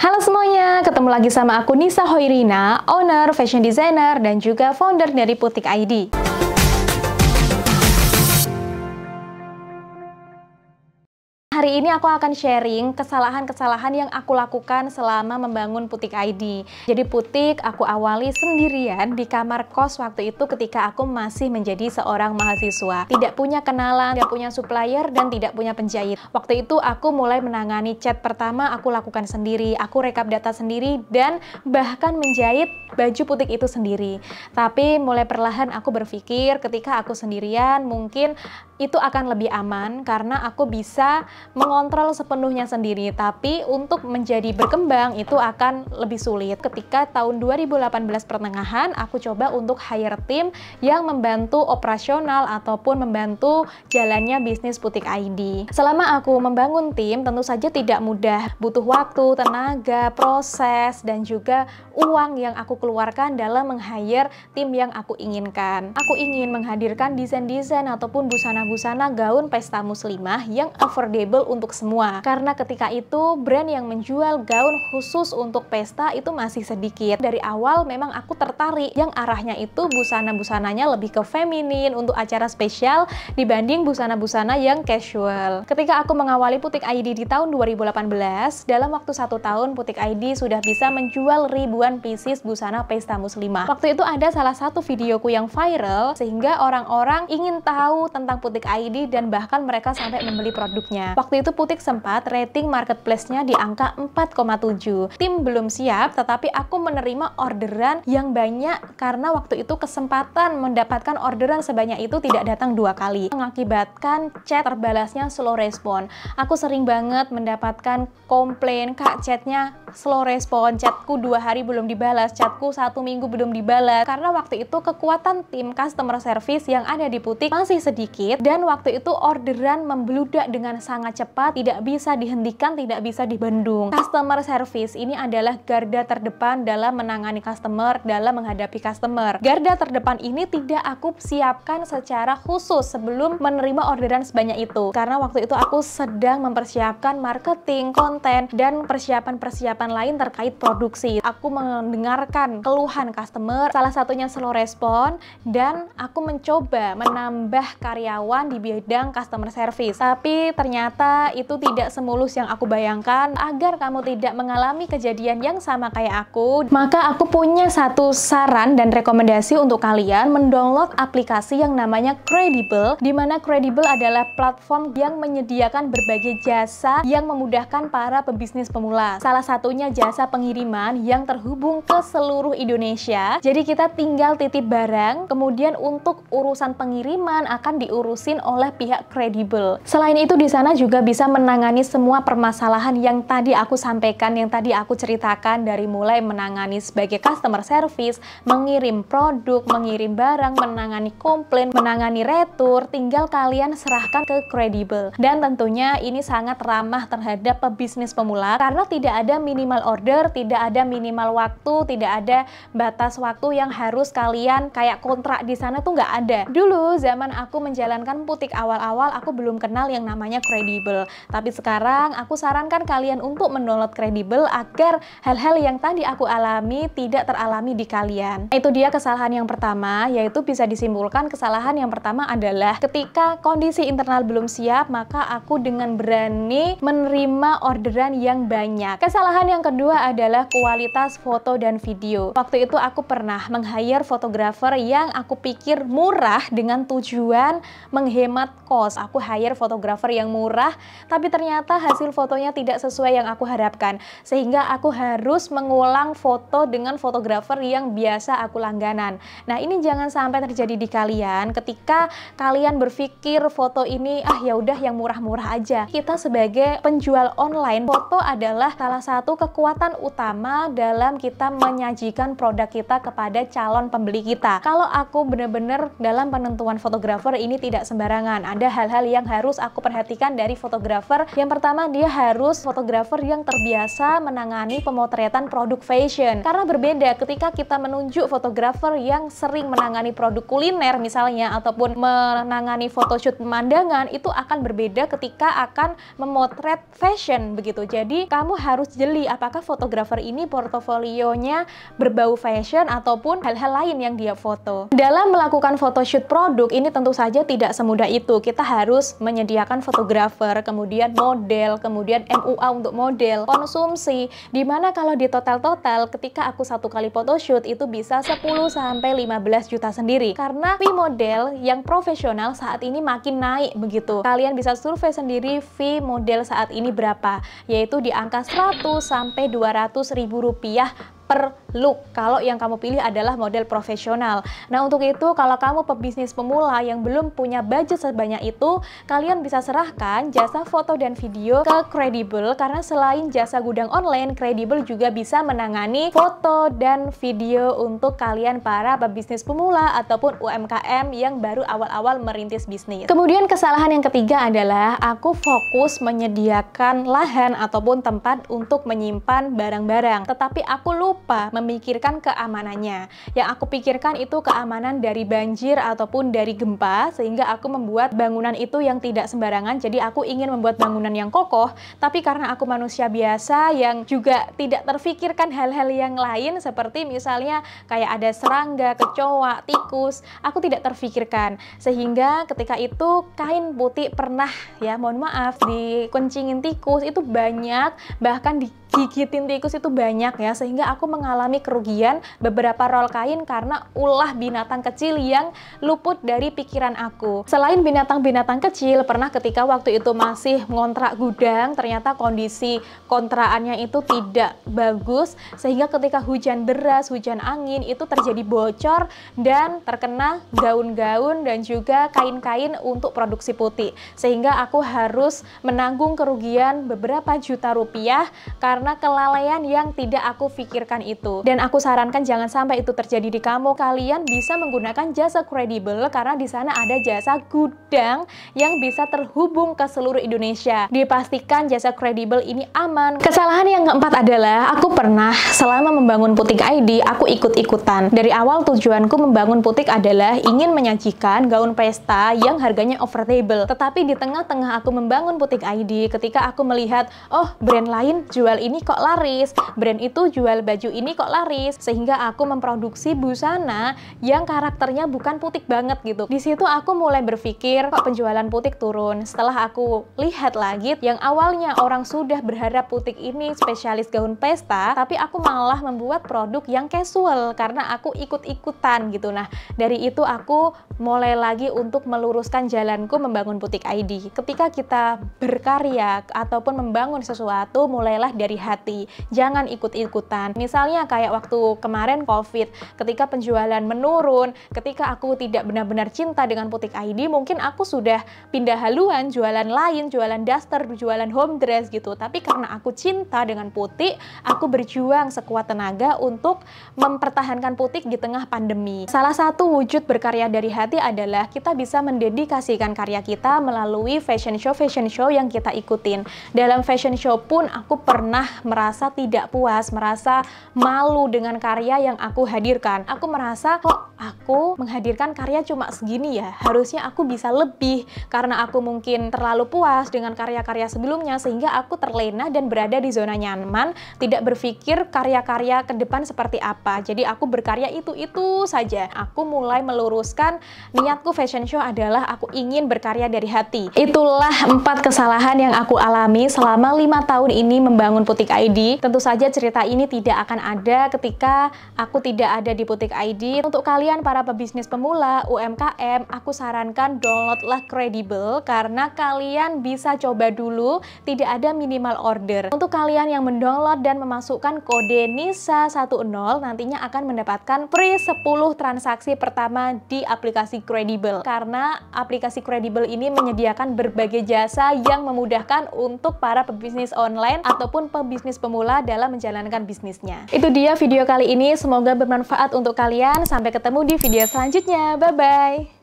Halo semuanya, ketemu lagi sama aku Nisa Hoirina, owner, fashion designer, dan juga founder dari Putik ID. hari ini aku akan sharing kesalahan-kesalahan yang aku lakukan selama membangun Putik ID. Jadi Putik aku awali sendirian di kamar kos waktu itu ketika aku masih menjadi seorang mahasiswa. Tidak punya kenalan, tidak punya supplier, dan tidak punya penjahit. Waktu itu aku mulai menangani chat pertama aku lakukan sendiri. Aku rekap data sendiri dan bahkan menjahit baju Putik itu sendiri. Tapi mulai perlahan aku berpikir ketika aku sendirian mungkin itu akan lebih aman karena aku bisa mengontrol sepenuhnya sendiri. Tapi untuk menjadi berkembang itu akan lebih sulit. Ketika tahun 2018 pertengahan, aku coba untuk hire tim yang membantu operasional ataupun membantu jalannya bisnis butik ID. Selama aku membangun tim, tentu saja tidak mudah. Butuh waktu, tenaga, proses, dan juga uang yang aku keluarkan dalam meng-hire tim yang aku inginkan. Aku ingin menghadirkan desain-desain ataupun busana busana gaun pesta muslimah yang affordable untuk semua. Karena ketika itu brand yang menjual gaun khusus untuk pesta itu masih sedikit. Dari awal memang aku tertarik yang arahnya itu busana-busananya lebih ke feminin untuk acara spesial dibanding busana-busana yang casual. Ketika aku mengawali Putik ID di tahun 2018, dalam waktu satu tahun Putik ID sudah bisa menjual ribuan pieces busana pesta muslimah. Waktu itu ada salah satu videoku yang viral sehingga orang-orang ingin tahu tentang Putik Putik ID dan bahkan mereka sampai membeli produknya. Waktu itu Putik sempat rating marketplace-nya di angka 4,7. Tim belum siap, tetapi aku menerima orderan yang banyak karena waktu itu kesempatan mendapatkan orderan sebanyak itu tidak datang dua kali. Mengakibatkan chat terbalasnya slow respon. Aku sering banget mendapatkan komplain, kak chatnya slow respon, chatku dua hari belum dibalas, chatku satu minggu belum dibalas. Karena waktu itu kekuatan tim customer service yang ada di Putik masih sedikit dan waktu itu orderan membludak dengan sangat cepat, tidak bisa dihentikan, tidak bisa dibendung. Customer service ini adalah garda terdepan dalam menangani customer, dalam menghadapi customer. Garda terdepan ini tidak aku siapkan secara khusus sebelum menerima orderan sebanyak itu. Karena waktu itu aku sedang mempersiapkan marketing, konten, dan persiapan-persiapan lain terkait produksi. Aku mendengarkan keluhan customer, salah satunya slow respon, dan aku mencoba menambah karyawan karyawan di bidang customer service. Tapi ternyata itu tidak semulus yang aku bayangkan. Agar kamu tidak mengalami kejadian yang sama kayak aku, maka aku punya satu saran dan rekomendasi untuk kalian mendownload aplikasi yang namanya Credible, di mana Credible adalah platform yang menyediakan berbagai jasa yang memudahkan para pebisnis pemula. Salah satunya jasa pengiriman yang terhubung ke seluruh Indonesia. Jadi kita tinggal titip barang, kemudian untuk urusan pengiriman akan diurus diurusin oleh pihak kredibel. Selain itu di sana juga bisa menangani semua permasalahan yang tadi aku sampaikan, yang tadi aku ceritakan dari mulai menangani sebagai customer service, mengirim produk, mengirim barang, menangani komplain, menangani retur, tinggal kalian serahkan ke kredibel. Dan tentunya ini sangat ramah terhadap pebisnis pemula karena tidak ada minimal order, tidak ada minimal waktu, tidak ada batas waktu yang harus kalian kayak kontrak di sana tuh nggak ada. Dulu zaman aku menjalankan sedangkan putik awal-awal aku belum kenal yang namanya kredibel. Tapi sekarang aku sarankan kalian untuk mendownload kredibel agar hal-hal yang tadi aku alami tidak teralami di kalian. Nah, itu dia kesalahan yang pertama, yaitu bisa disimpulkan kesalahan yang pertama adalah ketika kondisi internal belum siap, maka aku dengan berani menerima orderan yang banyak. Kesalahan yang kedua adalah kualitas foto dan video. Waktu itu aku pernah meng-hire fotografer yang aku pikir murah dengan tujuan menghemat kos. Aku hire fotografer yang murah, tapi ternyata hasil fotonya tidak sesuai yang aku harapkan. Sehingga aku harus mengulang foto dengan fotografer yang biasa aku langganan. Nah, ini jangan sampai terjadi di kalian ketika kalian berpikir foto ini ah ya udah yang murah-murah aja. Kita sebagai penjual online, foto adalah salah satu kekuatan utama dalam kita menyajikan produk kita kepada calon pembeli kita. Kalau aku benar-benar dalam penentuan fotografer ini tidak sembarangan. Ada hal-hal yang harus aku perhatikan dari fotografer. Yang pertama, dia harus fotografer yang terbiasa menangani pemotretan produk fashion. Karena berbeda ketika kita menunjuk fotografer yang sering menangani produk kuliner misalnya ataupun menangani photoshoot pemandangan itu akan berbeda ketika akan memotret fashion begitu. Jadi, kamu harus jeli apakah fotografer ini portofolionya berbau fashion ataupun hal-hal lain yang dia foto. Dalam melakukan photoshoot produk ini tentu saja tidak semudah itu. Kita harus menyediakan fotografer, kemudian model, kemudian MUA untuk model, konsumsi. Dimana kalau di total-total ketika aku satu kali photoshoot itu bisa 10 sampai 15 juta sendiri. Karena fee model yang profesional saat ini makin naik begitu. Kalian bisa survei sendiri fee model saat ini berapa, yaitu di angka 100 sampai 200 ribu rupiah per look kalau yang kamu pilih adalah model profesional. Nah untuk itu kalau kamu pebisnis pemula yang belum punya budget sebanyak itu, kalian bisa serahkan jasa foto dan video ke Credible karena selain jasa gudang online, Credible juga bisa menangani foto dan video untuk kalian para pebisnis pemula ataupun UMKM yang baru awal-awal merintis bisnis. Kemudian kesalahan yang ketiga adalah aku fokus menyediakan lahan ataupun tempat untuk menyimpan barang-barang, tetapi aku lupa lupa memikirkan keamanannya. Yang aku pikirkan itu keamanan dari banjir ataupun dari gempa sehingga aku membuat bangunan itu yang tidak sembarangan. Jadi aku ingin membuat bangunan yang kokoh, tapi karena aku manusia biasa yang juga tidak terfikirkan hal-hal yang lain seperti misalnya kayak ada serangga, kecoa, tikus, aku tidak terfikirkan. Sehingga ketika itu kain putih pernah ya mohon maaf dikuncingin tikus itu banyak bahkan di gigitin tikus itu banyak ya sehingga aku mengalami kerugian beberapa roll kain karena ulah binatang kecil yang luput dari pikiran aku. Selain binatang-binatang kecil, pernah ketika waktu itu masih ngontrak gudang, ternyata kondisi kontraannya itu tidak bagus sehingga ketika hujan deras, hujan angin itu terjadi bocor dan terkena gaun-gaun dan juga kain-kain untuk produksi putih. Sehingga aku harus menanggung kerugian beberapa juta rupiah karena karena kelalaian yang tidak aku pikirkan itu. Dan aku sarankan jangan sampai itu terjadi di kamu. Kalian bisa menggunakan jasa kredibel karena di sana ada jasa gudang yang bisa terhubung ke seluruh Indonesia. Dipastikan jasa kredibel ini aman. Kesalahan yang keempat adalah aku pernah selama membangun Putik ID aku ikut-ikutan. Dari awal tujuanku membangun Putik adalah ingin menyajikan gaun pesta yang harganya affordable. Tetapi di tengah-tengah aku membangun Putik ID ketika aku melihat oh brand lain jual ini ini kok laris, brand itu jual baju ini kok laris, sehingga aku memproduksi busana yang karakternya bukan putik banget gitu. Di situ aku mulai berpikir kok penjualan putik turun. Setelah aku lihat lagi, yang awalnya orang sudah berharap putik ini spesialis gaun pesta, tapi aku malah membuat produk yang casual karena aku ikut-ikutan gitu. Nah, dari itu aku mulai lagi untuk meluruskan jalanku membangun putik ID. Ketika kita berkarya ataupun membangun sesuatu, mulailah dari hati, jangan ikut-ikutan. Misalnya kayak waktu kemarin COVID, ketika penjualan menurun, ketika aku tidak benar-benar cinta dengan Putik ID, mungkin aku sudah pindah haluan, jualan lain, jualan daster, jualan home dress gitu. Tapi karena aku cinta dengan Putik, aku berjuang sekuat tenaga untuk mempertahankan Putik di tengah pandemi. Salah satu wujud berkarya dari hati adalah kita bisa mendedikasikan karya kita melalui fashion show-fashion show yang kita ikutin. Dalam fashion show pun aku pernah merasa tidak puas, merasa malu dengan karya yang aku hadirkan. Aku merasa kok aku menghadirkan karya cuma segini ya, harusnya aku bisa lebih karena aku mungkin terlalu puas dengan karya-karya sebelumnya sehingga aku terlena dan berada di zona nyaman, tidak berpikir karya-karya ke depan seperti apa. Jadi aku berkarya itu-itu saja. Aku mulai meluruskan niatku fashion show adalah aku ingin berkarya dari hati. Itulah empat kesalahan yang aku alami selama lima tahun ini membangun putri Putik ID. Tentu saja cerita ini tidak akan ada ketika aku tidak ada di Putik ID. Untuk kalian para pebisnis pemula, UMKM, aku sarankan downloadlah Credible karena kalian bisa coba dulu, tidak ada minimal order. Untuk kalian yang mendownload dan memasukkan kode NISA10 nantinya akan mendapatkan free 10 transaksi pertama di aplikasi Credible karena aplikasi Credible ini menyediakan berbagai jasa yang memudahkan untuk para pebisnis online ataupun pebisnis pebisnis pemula dalam menjalankan bisnisnya. Itu dia video kali ini, semoga bermanfaat untuk kalian. Sampai ketemu di video selanjutnya. Bye-bye!